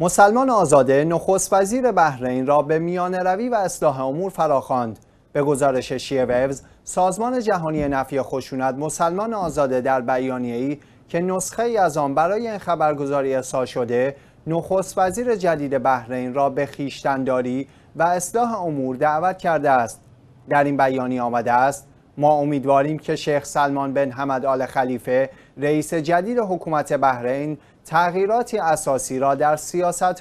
مسلمان آزاده نخست وزیر بحرین را به میان روی و اصلاح امور فراخواند. به گزارش ووز سازمان جهانی نفی خشونت مسلمان آزاده در بیانیه ای که نسخه ای از آن برای این خبرگزاری ارسال شده، نخست وزیر جدید بحرین را به خیشتنداری و اصلاح امور دعوت کرده است. در این بیانیه آمده است ما امیدواریم که شیخ سلمان بن حمد آل خلیفه رئیس جدید حکومت بحرین تغییراتی اساسی را در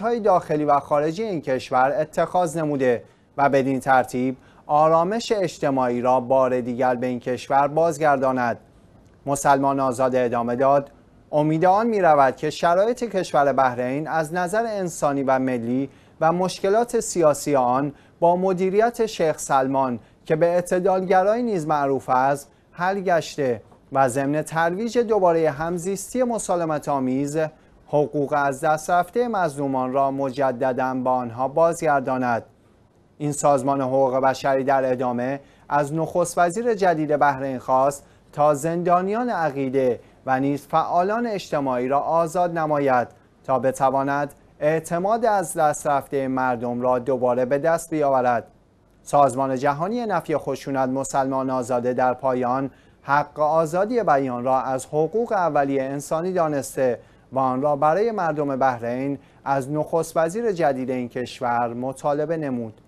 های داخلی و خارجی این کشور اتخاذ نموده و بدین ترتیب آرامش اجتماعی را بار دیگر به این کشور بازگرداند مسلمان آزاد ادامه داد امید آن می رود که شرایط کشور بحرین از نظر انسانی و ملی و مشکلات سیاسی آن با مدیریت شیخ سلمان که به اعتدالگرایی نیز معروف است حل گشته و ضمن ترویج دوباره همزیستی مسالمت آمیز حقوق از دست رفته مظلومان را مجددا به آنها بازگرداند این سازمان حقوق بشری در ادامه از نخست وزیر جدید بحرین خواست تا زندانیان عقیده و نیز فعالان اجتماعی را آزاد نماید تا بتواند اعتماد از دست رفته مردم را دوباره به دست بیاورد سازمان جهانی نفی خشونت مسلمان آزاده در پایان حق آزادی بیان را از حقوق اولیه انسانی دانسته و آن را برای مردم بحرین از نخست وزیر جدید این کشور مطالبه نمود